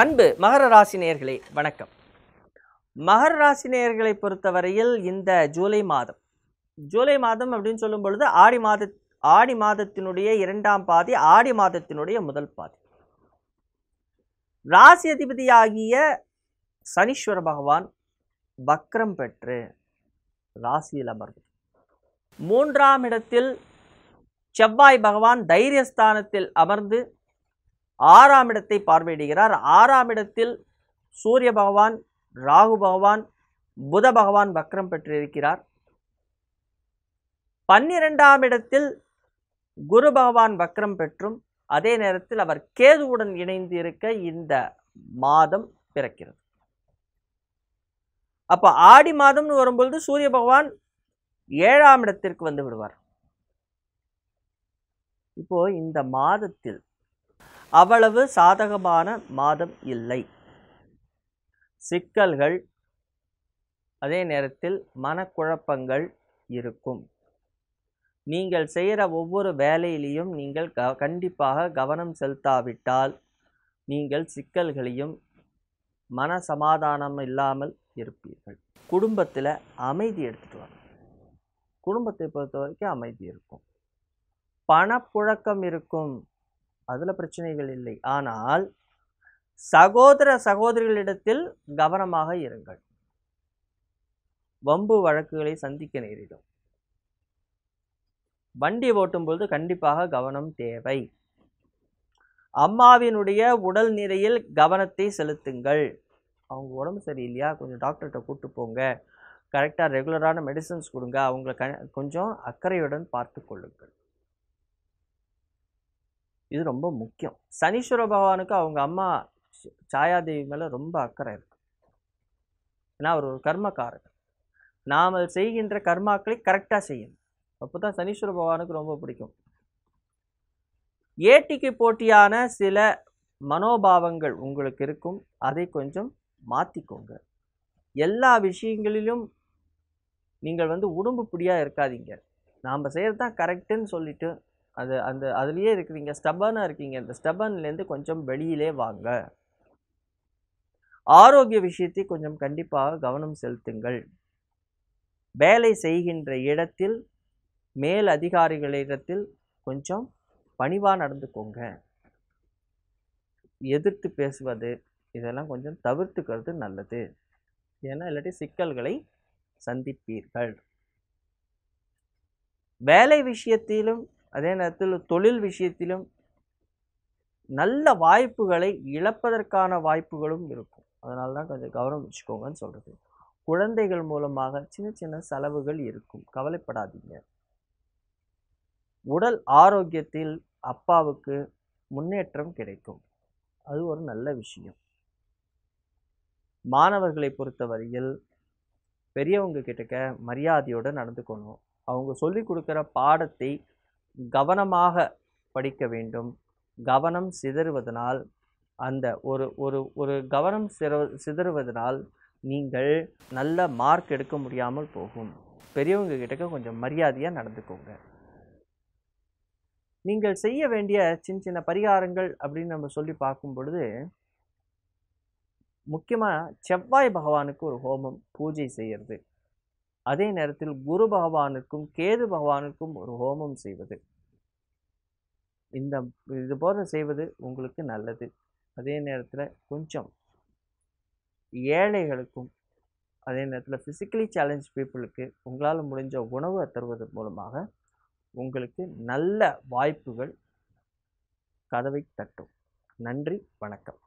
அன்பு மகர ராசி வணக்கம் மகர ராசி பொறுத்தவரையில் இந்த ஜூலை மாதம் ஜூலை மாதம் அப்படின்னு சொல்லும் பொழுது ஆடி மாத ஆடி மாதத்தினுடைய இரண்டாம் பாதி ஆடி மாதத்தினுடைய முதல் பாதி ராசி அதிபதியாகிய சனீஸ்வர பகவான் வக்ரம் பெற்று ராசியில் அமர்வு மூன்றாம் இடத்தில் செவ்வாய் பகவான் தைரியஸ்தானத்தில் அமர்ந்து ஆறாம் இடத்தை பார்வையிடுகிறார் ஆறாம் இடத்தில் சூரிய பகவான் ராகு பகவான் புத பகவான் வக்ரம் பெற்றிருக்கிறார் பன்னிரெண்டாம் இடத்தில் குரு பகவான் வக்ரம் பெற்றும் அதே நேரத்தில் அவர் கேதுவுடன் இணைந்து இருக்க இந்த மாதம் பிறக்கிறது அப்போ ஆடி மாதம்னு வரும்பொழுது சூரிய பகவான் ஏழாம் இடத்திற்கு வந்து விடுவார் இப்போ இந்த மாதத்தில் அவ்வளவு சாதகமான மாதம் இல்லை சிக்கல்கள் அதே நேரத்தில் மனக்குழப்பங்கள் இருக்கும் நீங்கள் செய்கிற ஒவ்வொரு வேலையிலையும் நீங்கள் க கண்டிப்பாக கவனம் செலுத்தாவிட்டால் நீங்கள் சிக்கல்களையும் மன சமாதானம் இல்லாமல் இருப்பீர்கள் குடும்பத்தில் அமைதி எடுத்துகிட்டு வரணும் குடும்பத்தை பொறுத்த வரைக்கும் அமைதி இருக்கும் பணப்புழக்கம் இருக்கும் அதில் பிரச்சனைகள் இல்லை ஆனால் சகோதர சகோதரிகளிடத்தில் கவனமாக இருங்கள் வம்பு வழக்குகளை சந்திக்க நேரிடும் வண்டி ஓட்டும் பொழுது கண்டிப்பாக கவனம் தேவை அம்மாவினுடைய உடல் நிலையில் கவனத்தை செலுத்துங்கள் அவங்க உடம்பு சரியில்லையா கொஞ்சம் டாக்டர்கிட்ட கூப்பிட்டு போங்க கரெக்டாக ரெகுலரான மெடிசன்ஸ் கொடுங்க அவங்களை க கொஞ்சம் அக்கறையுடன் பார்த்து கொள்ளுங்கள் இது ரொம்ப முக்கியம் சனீஸ்வர பகவானுக்கு அவங்க அம்மா சாயாதேவி மேலே ரொம்ப அக்கறை இருக்கு ஏன்னா அவர் ஒரு கர்மக்காரர் நாம் செய்கின்ற கர்மாக்களை கரெக்டாக செய்யணும் அப்போ தான் சனீஸ்வர பகவானுக்கு ரொம்ப பிடிக்கும் ஏட்டிக்கு போட்டியான சில மனோபாவங்கள் உங்களுக்கு இருக்கும் அதை கொஞ்சம் மாற்றிக்கோங்க எல்லா விஷயங்களிலும் நீங்கள் வந்து உடம்பு பிடியாக இருக்காதீங்க நாம் செய்கிறது தான் கரெக்டுன்னு சொல்லிவிட்டு அது அந்த அதுலேயே இருக்கிறீங்க ஸ்டபனாக இருக்கீங்க அந்த ஸ்டபன்லேருந்து கொஞ்சம் வெளியிலே வாங்க ஆரோக்கிய விஷயத்தை கொஞ்சம் கண்டிப்பாக கவனம் செலுத்துங்கள் வேலை செய்கின்ற இடத்தில் மேல் அதிகாரிகளிடத்தில் கொஞ்சம் பணிவாக நடந்துக்கோங்க எதிர்த்து பேசுவது இதெல்லாம் கொஞ்சம் தவிர்த்துக்கிறது நல்லது ஏன்னா இல்லாட்டி சிக்கல்களை சந்திப்பீர்கள் வேலை விஷயத்திலும் அதே நேரத்தில் தொழில் விஷயத்திலும் நல்ல வாய்ப்புகளை இழப்பதற்கான வாய்ப்புகளும் இருக்கும் அதனால தான் கொஞ்சம் கௌரவம் வச்சுக்கோங்கன்னு சொல்கிறது குழந்தைகள் மூலமாக சின்ன சின்ன செலவுகள் இருக்கும் கவலைப்படாதீங்க உடல் ஆரோக்கியத்தில் அப்பாவுக்கு முன்னேற்றம் கிடைக்கும் அது ஒரு நல்ல விஷயம் மாணவர்களை பொறுத்தவரையில் பெரியவங்க கிட்டக்க மரியாதையோடு நடந்துக்கணும் அவங்க சொல்லி கொடுக்குற பாடத்தை கவனமாக படிக்க வேண்டும் கவனம் சிதறுவதனால் அந்த ஒரு ஒரு ஒரு கவனம் சிதறுவதனால் நீங்கள் நல்ல மார்க் எடுக்க முடியாமல் போகும் பெரியவங்க கிட்டக்க கொஞ்சம் மரியாதையாக நடந்துக்கோங்க நீங்கள் செய்ய வேண்டிய சின்ன சின்ன பரிகாரங்கள் அப்படின்னு நம்ம சொல்லி பார்க்கும் பொழுது முக்கியமாக செவ்வாய் பகவானுக்கு ஒரு ஹோமம் பூஜை செய்கிறது அதே நேரத்தில் குரு பகவானுக்கும் கேது பகவானுக்கும் ஒரு ஹோமம் செய்வது இந்த இது போல செய்வது உங்களுக்கு நல்லது அதே நேரத்தில் கொஞ்சம் ஏழைகளுக்கும் அதே நேரத்தில் ஃபிசிக்கலி சேலஞ்ச் பீப்புளுக்கு உங்களால் முடிஞ்ச உணவு தருவது மூலமாக உங்களுக்கு நல்ல வாய்ப்புகள் கதவை தட்டும் நன்றி வணக்கம்